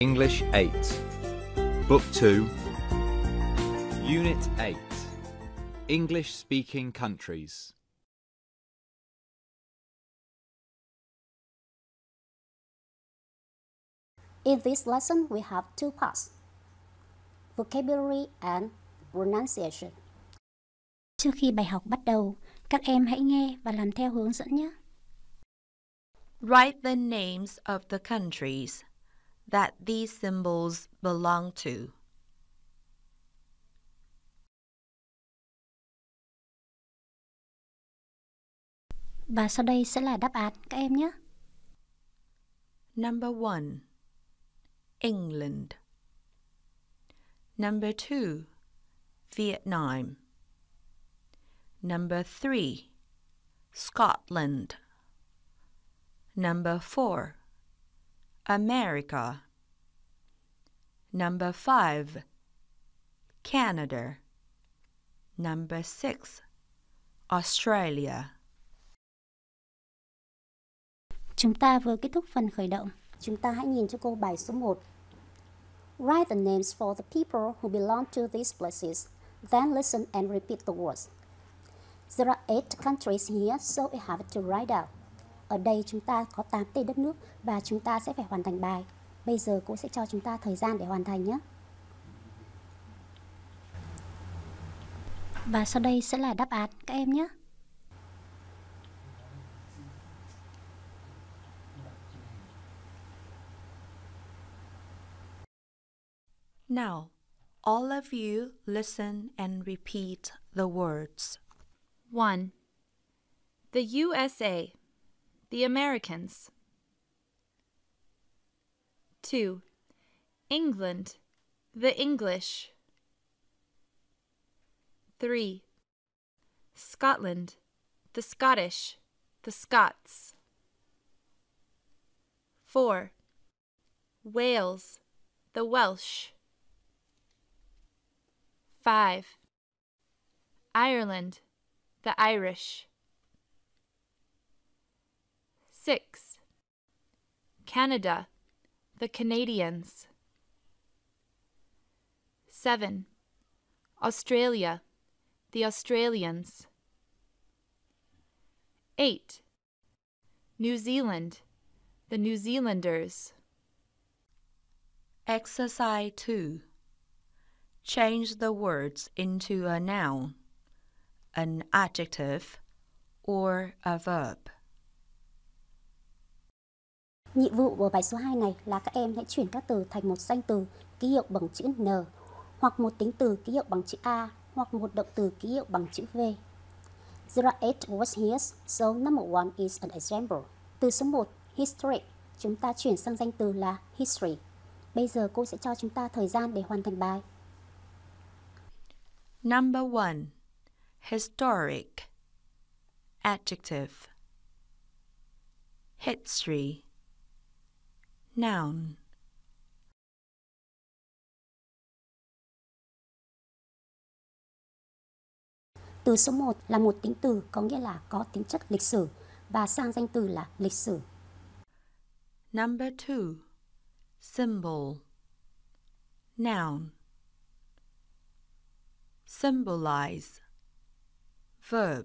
English 8, Book 2, Unit 8, English Speaking Countries. In this lesson, we have two parts vocabulary and pronunciation. Trước khi bài học bắt đầu, các em hãy nghe và làm theo hướng dẫn nhé. Write the names of the countries that these symbols belong to. Và sau đây sẽ là đáp án các em nhé. Number 1. England. Number 2. Vietnam. Number 3. Scotland. Number 4. America. Number five, Canada. Number six, Australia. Chúng ta vừa kết thúc phần khởi động. Chúng ta hãy nhìn cho cô bài số 1. Write the names for the people who belong to these places. Then listen and repeat the words. There are eight countries here, so we have to write out. Ở đây chúng ta có 8 tên đất nước và chúng ta sẽ phải hoàn thành bài. Bây giờ cô sẽ cho chúng ta thời gian để hoàn thành nhé. Và sau đây sẽ là đáp án các em nhé. Now, all of you listen and repeat the words. 1. The USA The Americans. 2. England. The English. 3. Scotland. The Scottish. The Scots. 4. Wales. The Welsh. 5. Ireland. The Irish. 6. Canada, the Canadians. 7. Australia, the Australians. 8. New Zealand, the New Zealanders. Exercise 2. Change the words into a noun, an adjective, or a verb. Nhiệm vụ của bài số 2 này là các em hãy chuyển các từ thành một danh từ ký hiệu bằng chữ N hoặc một tính từ ký hiệu bằng chữ A hoặc một động từ ký hiệu bằng chữ V. There are eight words here, so number one is an example. Từ số 1, history, chúng ta chuyển sang danh từ là history. Bây giờ cô sẽ cho chúng ta thời gian để hoàn thành bài. Number one, historic, adjective, history. Noun Từ số 1 là một tính từ có nghĩa là có tính chất lịch sử và sang danh từ là lịch sử. Number 2 Symbol Noun Symbolize Verb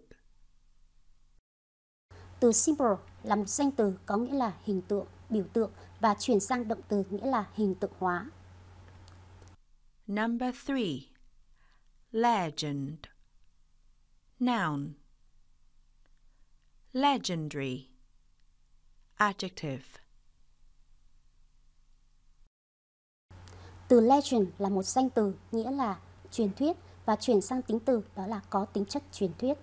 Từ symbol là một danh từ có nghĩa là hình tượng, biểu tượng và chuyển sang động từ nghĩa là hình tượng hóa. Number 3. Legend. Noun. Legendary. Adjective. Từ legend là một danh từ nghĩa là truyền thuyết và chuyển sang tính từ đó là có tính chất truyền thuyết.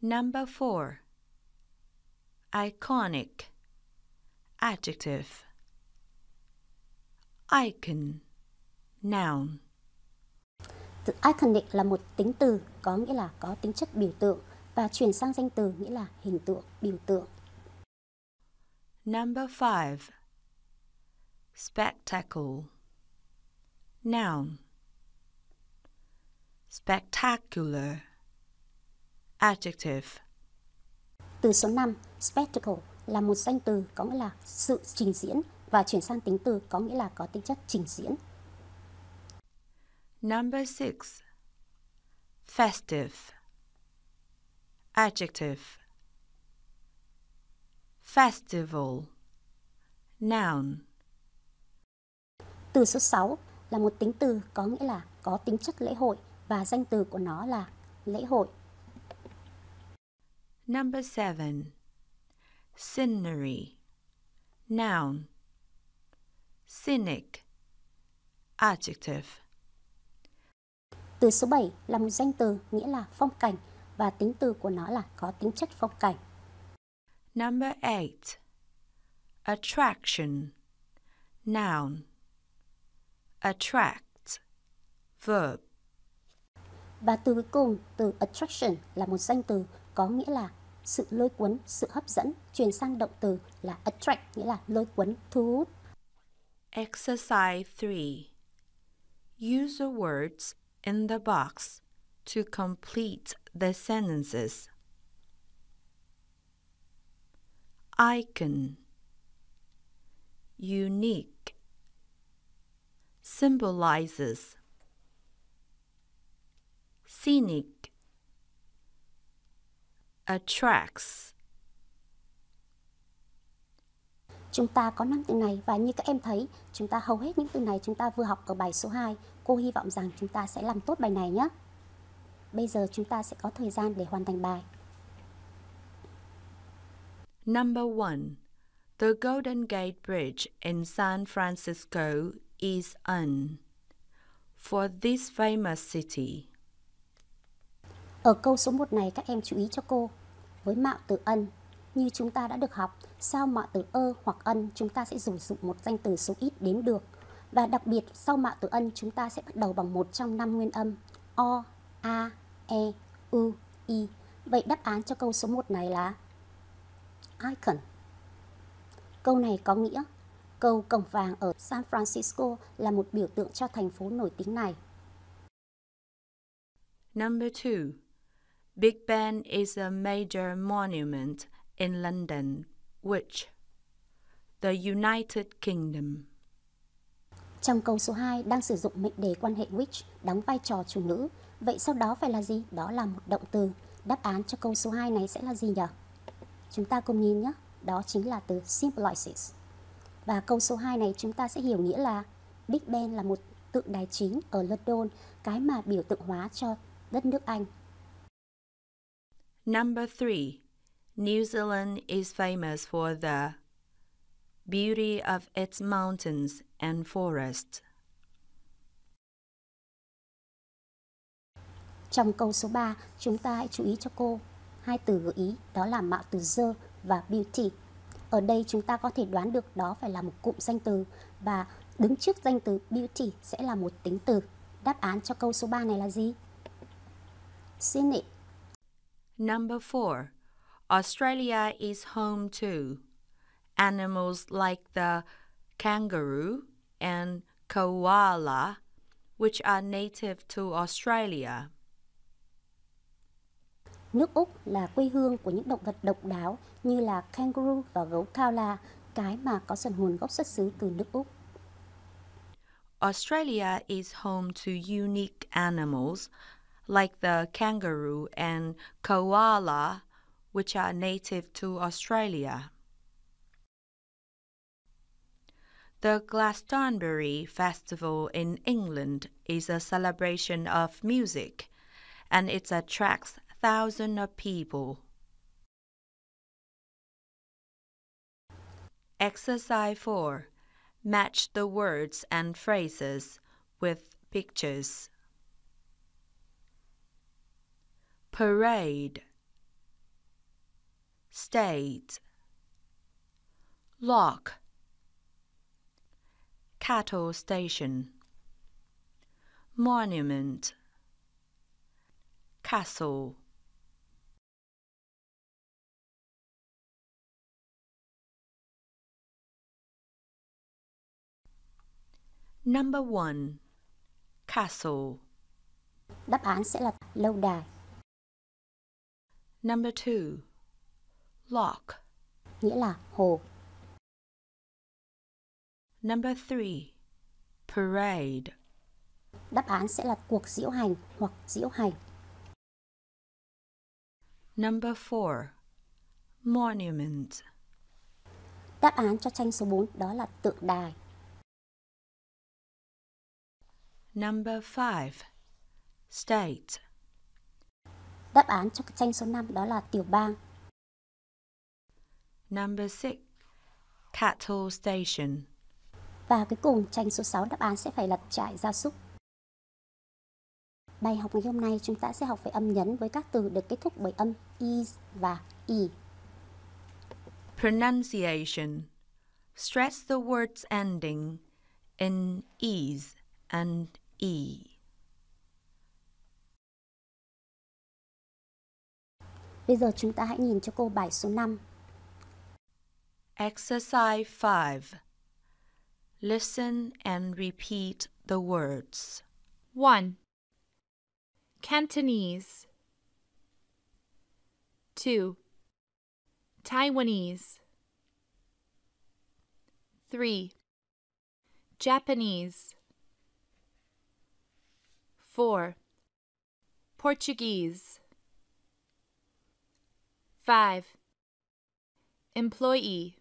Number 4. Iconic. Adjective Icon Noun Từ iconic là một tính từ có nghĩa là có tính chất biểu tượng và chuyển sang danh từ nghĩa là hình tượng, biểu tượng. Number 5 Spectacle Noun Spectacular Adjective Từ số 5, spectacle là một danh từ có nghĩa là sự trình diễn và chuyển sang tính từ có nghĩa là có tính chất trình diễn. Number 6. Festive. Adjective. Festival. Noun. Từ số 6 là một tính từ có nghĩa là có tính chất lễ hội và danh từ của nó là lễ hội. Number 7. Scenery. Noun. Scenic. Adjective. Từ số 7 là một danh từ nghĩa là phong cảnh và tính từ của nó là có tính chất phong cảnh. Number 8. Attraction. Noun. Attract. Verb. Và từ cuối cùng, từ attraction là một danh từ có nghĩa là sự lôi cuốn, sự hấp dẫn, chuyển sang động từ là attract, nghĩa là lôi cuốn, thu hút. Exercise 3. Use the words in the box to complete the sentences. Icon Unique Symbolizes Scenic attracts. Chúng ta có 5 từ này và như các em thấy, chúng ta hầu hết những từ này chúng ta vừa học ở bài số 2. Cô hy vọng rằng chúng ta sẽ làm tốt bài này nhé. Bây giờ chúng ta sẽ có thời gian để hoàn thành bài. Number 1. The Golden Gate Bridge in San Francisco is an. For this famous city. Ở câu số 1 này các em chú ý cho cô. Với mạo từ ân, như chúng ta đã được học, sau mạo từ ơ hoặc ân chúng ta sẽ dùng dụng một danh từ số ít đến được. Và đặc biệt sau mạo từ ân chúng ta sẽ bắt đầu bằng một trong năm nguyên âm O, A, E, U, I. Vậy đáp án cho câu số 1 này là Icon. Câu này có nghĩa cầu cổng vàng ở San Francisco là một biểu tượng cho thành phố nổi tiếng này. Number 2 Big Ben is a major monument in London, which the United Kingdom. Trong câu số 2 đang sử dụng mệnh đề quan hệ which đóng vai trò chủ ngữ. Vậy sau đó phải là gì? Đó là một động từ. Đáp án cho câu số 2 này sẽ là gì nhỉ? Chúng ta cùng nhìn nhé. Đó chính là từ symbolizes. Và câu số 2 này chúng ta sẽ hiểu nghĩa là Big Ben là một tượng đài chính ở London, cái mà biểu tượng hóa cho đất nước Anh Number three, New Zealand is famous for the beauty of its mountains and forests. Trong câu số 3, chúng ta hãy chú ý cho cô hai từ gợi ý đó là mạo từ the và beauty. Ở đây chúng ta có thể đoán được đó phải là một cụm danh từ và đứng trước danh từ beauty sẽ là một tính từ. Đáp án cho câu số 3 này là gì? Scenic Number 4. Australia is home to animals like the kangaroo and koala, which are native to Australia. Nước Úc là quê hương của những động vật độc đáo như là kangaroo và gấu cao la, cái mà có dần hồn gốc xuất xứ từ nước Úc. Australia is home to unique animals like the kangaroo and koala, which are native to Australia. The Glastonbury Festival in England is a celebration of music and it attracts thousands of people. Exercise 4. Match the words and phrases with pictures. parade, state, lock, cattle station, monument, castle. Number 1. Castle Đáp án sẽ là lâu đài. Number two, lock. Nghĩa là hồ. Number three, parade. Đáp án sẽ là cuộc diễu hành hoặc diễu hành. Number four, monument. Đáp án cho tranh số 4 đó là tượng đài. Number five, State. Đáp án cho tranh số 5 đó là tiểu bang. Number 6. Cattle Station. Và cuối cùng tranh số 6 đáp án sẽ phải là trại gia súc. Bài học ngày hôm nay chúng ta sẽ học về âm nhấn với các từ được kết thúc bởi âm is và e. Pronunciation. Stress the word's ending in ease and e. Bây giờ chúng ta hãy nhìn cho cô bài số 5. Exercise 5. Listen and repeat the words. 1. Cantonese. 2. Taiwanese. 3. Japanese. 4. Portuguese. 5. Employee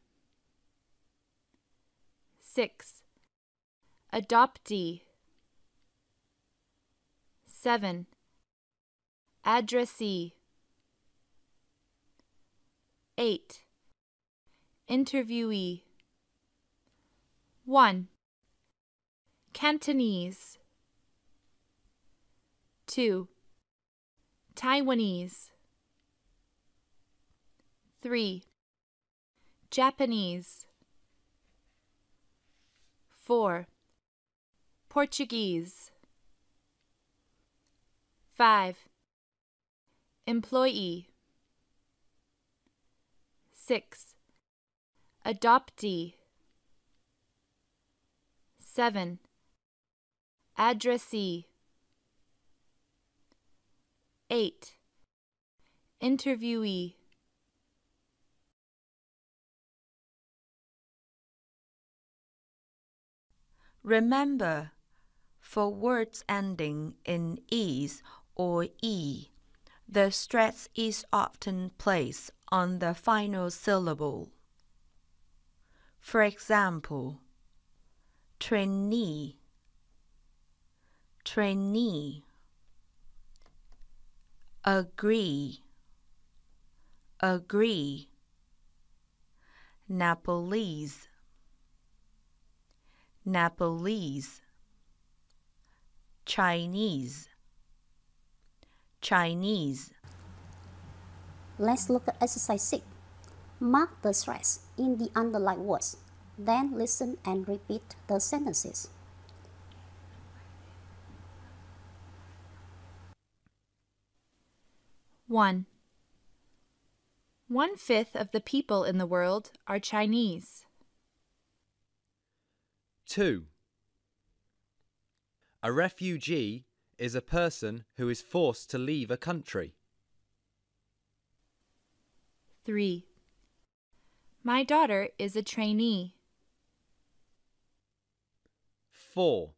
6. Adoptee 7. Addressee 8. Interviewee 1. Cantonese 2. Taiwanese 3. Japanese 4. Portuguese 5. Employee 6. Adoptee 7. Addressee 8. Interviewee Remember, for words ending in es or e, the stress is often placed on the final syllable. For example, trainee, trainee, agree, agree, Nepalese, Nepalese Chinese Chinese Let's look at exercise 6. Mark the stress in the underlined words. Then listen and repeat the sentences. One. One fifth of the people in the world are Chinese. 2. A refugee is a person who is forced to leave a country. 3. My daughter is a trainee. 4.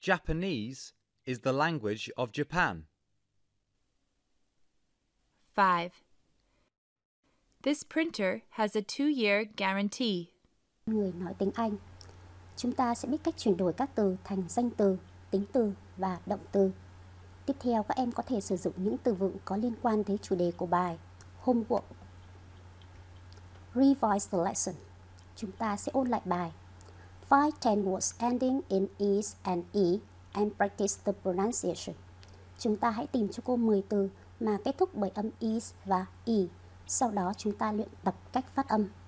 Japanese is the language of Japan. 5. This printer has a two-year guarantee. Người nói tiếng Anh chúng ta sẽ biết cách chuyển đổi các từ thành danh từ, tính từ và động từ. Tiếp theo, các em có thể sử dụng những từ vựng có liên quan tới chủ đề của bài Homework. Revise the lesson. Chúng ta sẽ ôn lại bài. Find 10 words ending in is and e and practice the pronunciation. Chúng ta hãy tìm cho cô 10 từ mà kết thúc bởi âm is và e. Sau đó chúng ta luyện tập cách phát âm.